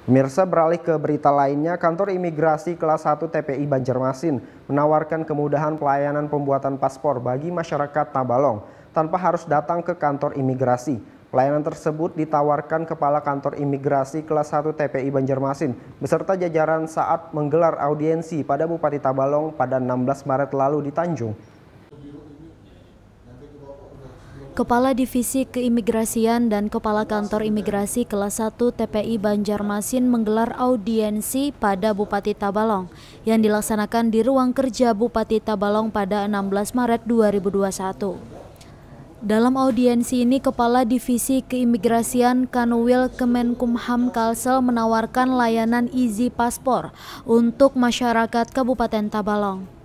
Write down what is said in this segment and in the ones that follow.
Pemirsa beralih ke berita lainnya, kantor imigrasi kelas 1 TPI Banjarmasin menawarkan kemudahan pelayanan pembuatan paspor bagi masyarakat Tabalong tanpa harus datang ke kantor imigrasi. Pelayanan tersebut ditawarkan Kepala Kantor Imigrasi kelas 1 TPI Banjarmasin beserta jajaran saat menggelar audiensi pada Bupati Tabalong pada 16 Maret lalu di Tanjung. Kepala Divisi Keimigrasian dan Kepala Kantor Imigrasi Kelas 1 TPI Banjarmasin menggelar audiensi pada Bupati Tabalong yang dilaksanakan di ruang kerja Bupati Tabalong pada 16 Maret 2021. Dalam audiensi ini, Kepala Divisi Keimigrasian Kanwil Kemenkumham Kalsel menawarkan layanan Easy Paspor untuk masyarakat Kabupaten Tabalong.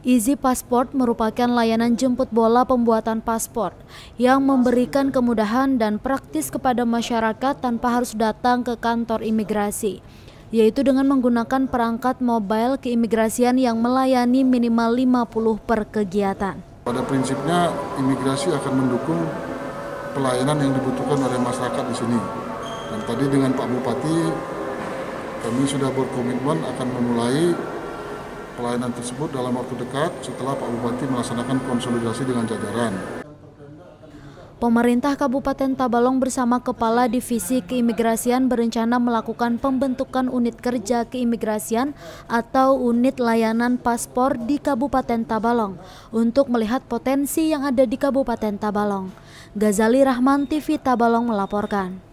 Easy Passport merupakan layanan jemput bola pembuatan paspor yang memberikan kemudahan dan praktis kepada masyarakat tanpa harus datang ke kantor imigrasi, yaitu dengan menggunakan perangkat mobile keimigrasian yang melayani minimal 50 per kegiatan. Pada prinsipnya imigrasi akan mendukung pelayanan yang dibutuhkan oleh masyarakat di sini. Dan tadi dengan Pak Bupati kami sudah berkomitmen akan memulai pelayanan tersebut dalam waktu dekat setelah Pak Bupati melaksanakan konsolidasi dengan jajaran. Pemerintah Kabupaten Tabalong bersama Kepala Divisi Keimigrasian berencana melakukan pembentukan unit kerja keimigrasian atau unit layanan paspor di Kabupaten Tabalong untuk melihat potensi yang ada di Kabupaten Tabalong. Ghazali Rahman TV Tabalong melaporkan.